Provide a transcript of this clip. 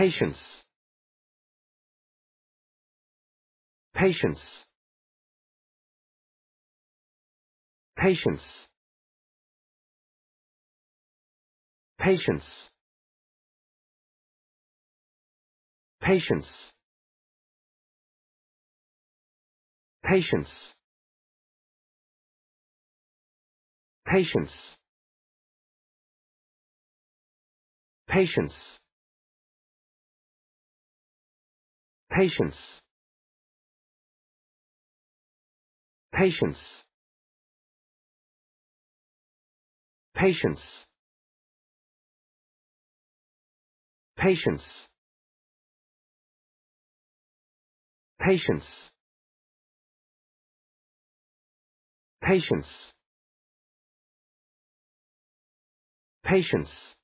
Patience. Patience. Patience. Patience. Patience. Patience. Patience. Patience. Patience. Patience. Patience. Patience. Patience. Patience. Patience.